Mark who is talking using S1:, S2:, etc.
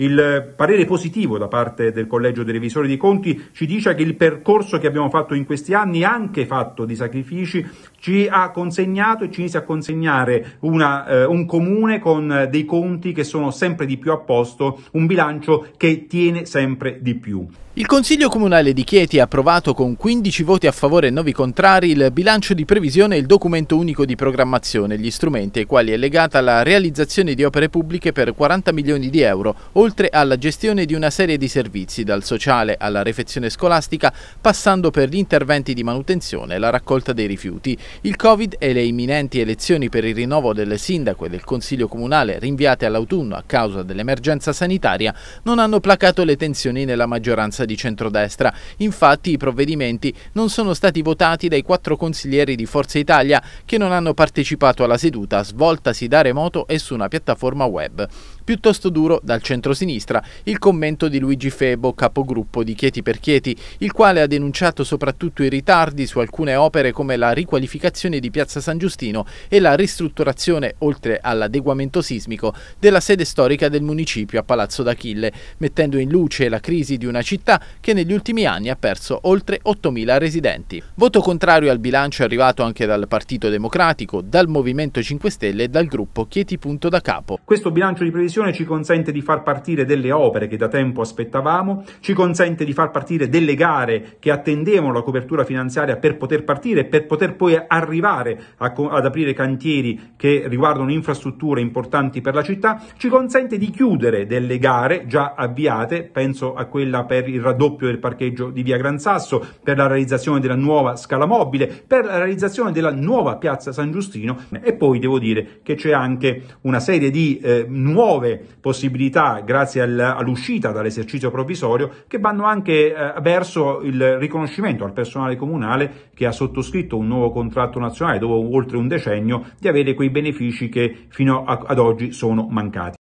S1: Il parere positivo da parte del Collegio dei Revisori dei Conti ci dice che il percorso che abbiamo fatto in questi anni, anche fatto di sacrifici, ci ha consegnato e ci inizia a consegnare una, eh, un comune con eh, dei conti che sono sempre di più a posto,
S2: un bilancio che tiene sempre di più. Il Consiglio Comunale di Chieti ha approvato con 15 voti a favore e 9 contrari il bilancio di previsione e il documento unico di programmazione, gli strumenti ai quali è legata la realizzazione di opere pubbliche per 40 milioni di euro, oltre alla gestione di una serie di servizi, dal sociale alla refezione scolastica, passando per gli interventi di manutenzione e la raccolta dei rifiuti. Il Covid e le imminenti elezioni per il rinnovo del sindaco e del consiglio comunale rinviate all'autunno a causa dell'emergenza sanitaria non hanno placato le tensioni nella maggioranza di centrodestra. Infatti i provvedimenti non sono stati votati dai quattro consiglieri di Forza Italia che non hanno partecipato alla seduta svoltasi da remoto e su una piattaforma web piuttosto duro dal centro-sinistra il commento di Luigi Febo, capogruppo di Chieti per Chieti, il quale ha denunciato soprattutto i ritardi su alcune opere come la riqualificazione di Piazza San Giustino e la ristrutturazione, oltre all'adeguamento sismico, della sede storica del municipio a Palazzo d'Achille, mettendo in luce la crisi di una città che negli ultimi anni ha perso oltre 8.000 residenti. Voto contrario al bilancio è arrivato anche dal Partito Democratico, dal Movimento 5 Stelle e dal gruppo Chieti. Punto Da Capo.
S1: Questo bilancio di previsione Commissione ci consente di far partire delle opere che da tempo aspettavamo, ci consente di far partire delle gare che attendevano la copertura finanziaria per poter partire, per poter poi arrivare a, ad aprire cantieri che riguardano infrastrutture importanti per la città, ci consente di chiudere delle gare già avviate, penso a quella per il raddoppio del parcheggio di Via Gran Sasso, per la realizzazione della nuova scala mobile, per la realizzazione della nuova piazza San Giustino e poi devo dire che c'è anche una serie di eh, nuove nuove possibilità grazie all'uscita dall'esercizio provvisorio che vanno anche eh, verso il riconoscimento al personale comunale che ha sottoscritto un nuovo contratto nazionale dopo oltre un decennio di avere quei benefici che fino ad oggi sono mancati.